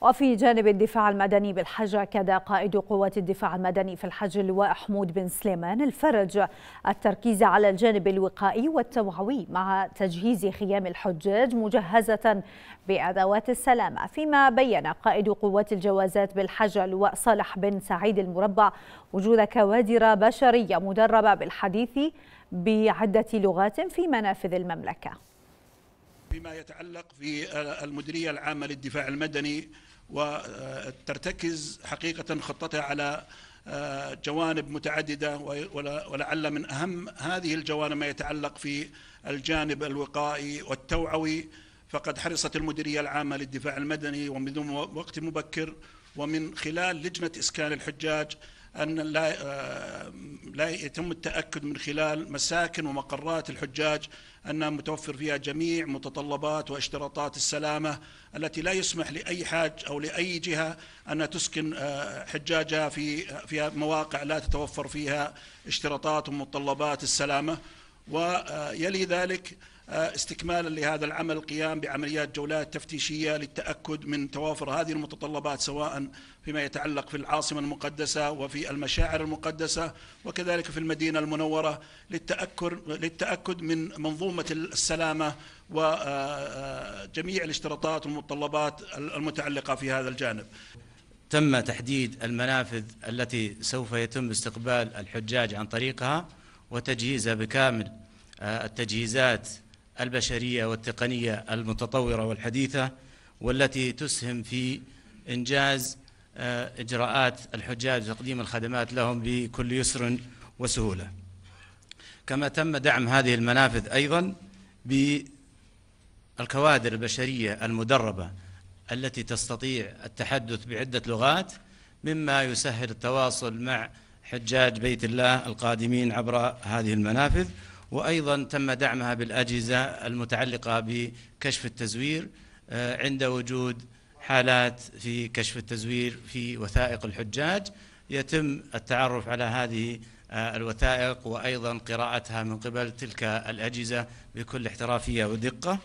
وفي جانب الدفاع المدني بالحج كذا قائد قوات الدفاع المدني في الحج اللواء حمود بن سليمان الفرج التركيز على الجانب الوقائي والتوعوي مع تجهيز خيام الحجاج مجهزة بأدوات السلامة فيما بين قائد قوات الجوازات بالحج اللواء صالح بن سعيد المربع وجود كوادر بشرية مدربة بالحديث بعدة لغات في منافذ المملكة فيما يتعلق في المديرية العامة للدفاع المدني وترتكز حقيقة خطتها على آه، جوانب متعددة ولعل من أهم هذه الجوانب ما يتعلق في الجانب الوقائي والتوعوي فقد حرصت المديرية العامة للدفاع المدني ومن وقت مبكر ومن خلال لجنة إسكان الحجاج أن لا آه، لا يتم التأكد من خلال مساكن ومقرات الحجاج أن متوفر فيها جميع متطلبات واشتراطات السلامة التي لا يسمح لأي حاج أو لأي جهة أن تسكن آه، حجاجها في في مواقع لا تتوفر فيها اشتراطات ومتطلبات السلامة ويلي آه، ذلك آه، استكمالا لهذا العمل القيام بعمليات جولات تفتيشية للتأكد من توافر هذه المتطلبات سواء فيما يتعلق في العاصمة المقدسة وفي المشاعر المقدسة وكذلك في المدينة المنورة للتأكد, للتأكد من منظومة السلامة وجميع آه، آه، الاشتراطات والمتطلبات المتعلقة في هذا الجانب تم تحديد المنافذ التي سوف يتم استقبال الحجاج عن طريقها وتجهيزها بكامل التجهيزات البشريه والتقنيه المتطوره والحديثه والتي تسهم في انجاز آه، اجراءات الحجاج وتقديم الخدمات لهم بكل يسر وسهوله. كما تم دعم هذه المنافذ ايضا بالكوادر البشريه المدربه التي تستطيع التحدث بعده لغات مما يسهل التواصل مع حجاج بيت الله القادمين عبر هذه المنافذ وأيضا تم دعمها بالأجهزة المتعلقة بكشف التزوير آه، عند وجود حالات في كشف التزوير في وثائق الحجاج يتم التعرف على هذه آه، الوثائق وأيضا قراءتها من قبل تلك الأجهزة بكل احترافية ودقة